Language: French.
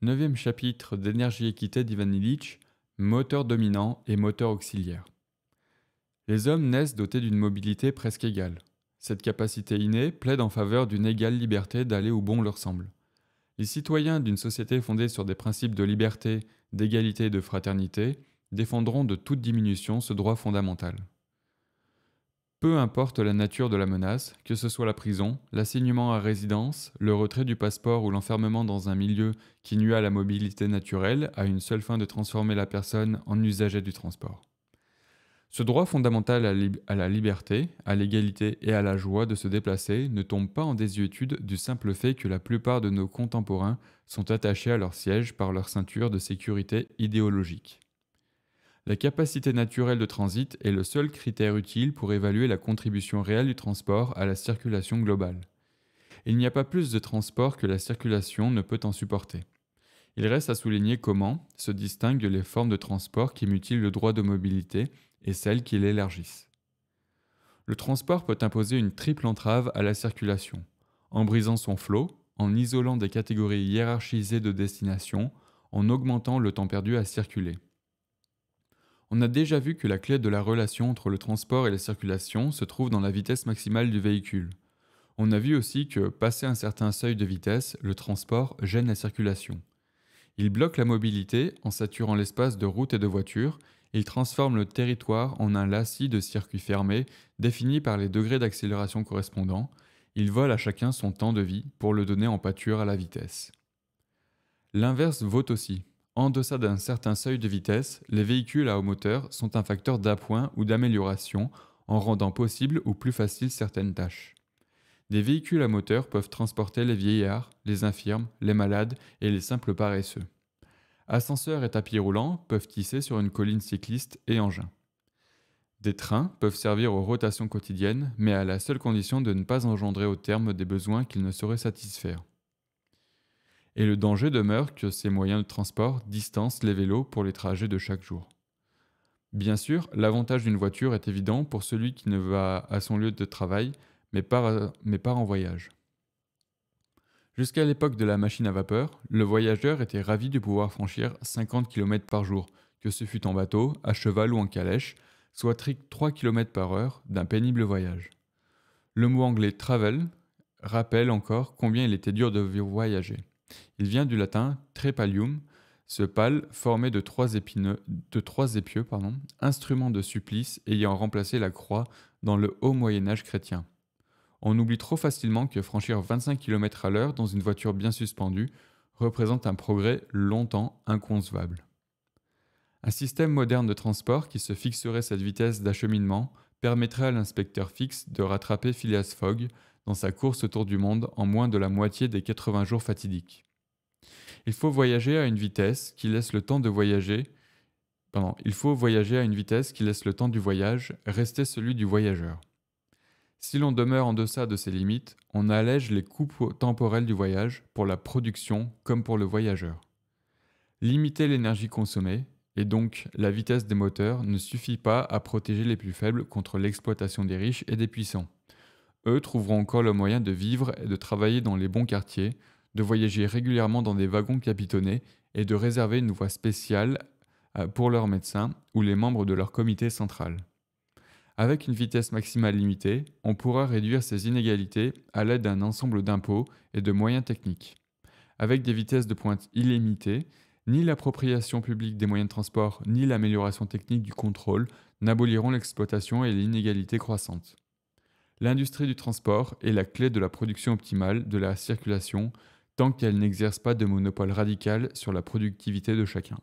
Neuvième chapitre d'énergie équité d'Ivan Illich, moteur dominant et moteur auxiliaire. Les hommes naissent dotés d'une mobilité presque égale. Cette capacité innée plaide en faveur d'une égale liberté d'aller où bon leur semble. Les citoyens d'une société fondée sur des principes de liberté, d'égalité et de fraternité défendront de toute diminution ce droit fondamental. Peu importe la nature de la menace, que ce soit la prison, l'assignement à résidence, le retrait du passeport ou l'enfermement dans un milieu qui nuit à la mobilité naturelle à une seule fin de transformer la personne en usager du transport. Ce droit fondamental à, à la liberté, à l'égalité et à la joie de se déplacer ne tombe pas en désuétude du simple fait que la plupart de nos contemporains sont attachés à leur siège par leur ceinture de sécurité idéologique. La capacité naturelle de transit est le seul critère utile pour évaluer la contribution réelle du transport à la circulation globale. Il n'y a pas plus de transport que la circulation ne peut en supporter. Il reste à souligner comment se distinguent les formes de transport qui mutilent le droit de mobilité et celles qui l'élargissent. Le transport peut imposer une triple entrave à la circulation, en brisant son flot, en isolant des catégories hiérarchisées de destinations, en augmentant le temps perdu à circuler. On a déjà vu que la clé de la relation entre le transport et la circulation se trouve dans la vitesse maximale du véhicule. On a vu aussi que, passé un certain seuil de vitesse, le transport gêne la circulation. Il bloque la mobilité en saturant l'espace de route et de voitures, il transforme le territoire en un lacis de circuits fermés définis par les degrés d'accélération correspondants, il vole à chacun son temps de vie pour le donner en pâture à la vitesse. L'inverse vaut aussi. En deçà d'un certain seuil de vitesse, les véhicules à haut moteur sont un facteur d'appoint ou d'amélioration en rendant possible ou plus facile certaines tâches. Des véhicules à moteur peuvent transporter les vieillards, les infirmes, les malades et les simples paresseux. Ascenseurs et tapis roulants peuvent tisser sur une colline cycliste et engins. Des trains peuvent servir aux rotations quotidiennes, mais à la seule condition de ne pas engendrer au terme des besoins qu'ils ne sauraient satisfaire et le danger demeure que ces moyens de transport distancent les vélos pour les trajets de chaque jour. Bien sûr, l'avantage d'une voiture est évident pour celui qui ne va à son lieu de travail, mais pas en voyage. Jusqu'à l'époque de la machine à vapeur, le voyageur était ravi de pouvoir franchir 50 km par jour, que ce fût en bateau, à cheval ou en calèche, soit 3 km par heure d'un pénible voyage. Le mot anglais travel rappelle encore combien il était dur de voyager. Il vient du latin Trepalium, ce pal formé de trois, épineux, de trois épieux, pardon, instrument de supplice ayant remplacé la croix dans le haut Moyen Âge chrétien. On oublie trop facilement que franchir 25 km à l'heure dans une voiture bien suspendue représente un progrès longtemps inconcevable. Un système moderne de transport qui se fixerait cette vitesse d'acheminement permettrait à l'inspecteur fixe de rattraper Phileas Fogg dans sa course autour du monde en moins de la moitié des 80 jours fatidiques. Il faut voyager à une vitesse qui laisse le temps de voyager. il faut voyager à une vitesse qui laisse le temps du voyage rester celui du voyageur. Si l'on demeure en deçà de ces limites, on allège les coûts temporels du voyage pour la production comme pour le voyageur. Limiter l'énergie consommée, et donc la vitesse des moteurs, ne suffit pas à protéger les plus faibles contre l'exploitation des riches et des puissants. Eux trouveront encore le moyen de vivre et de travailler dans les bons quartiers, de voyager régulièrement dans des wagons capitonnés et de réserver une voie spéciale euh, pour leurs médecins ou les membres de leur comité central. Avec une vitesse maximale limitée, on pourra réduire ces inégalités à l'aide d'un ensemble d'impôts et de moyens techniques. Avec des vitesses de pointe illimitées, ni l'appropriation publique des moyens de transport ni l'amélioration technique du contrôle n'aboliront l'exploitation et l'inégalité croissante. L'industrie du transport est la clé de la production optimale de la circulation tant qu'elle n'exerce pas de monopole radical sur la productivité de chacun.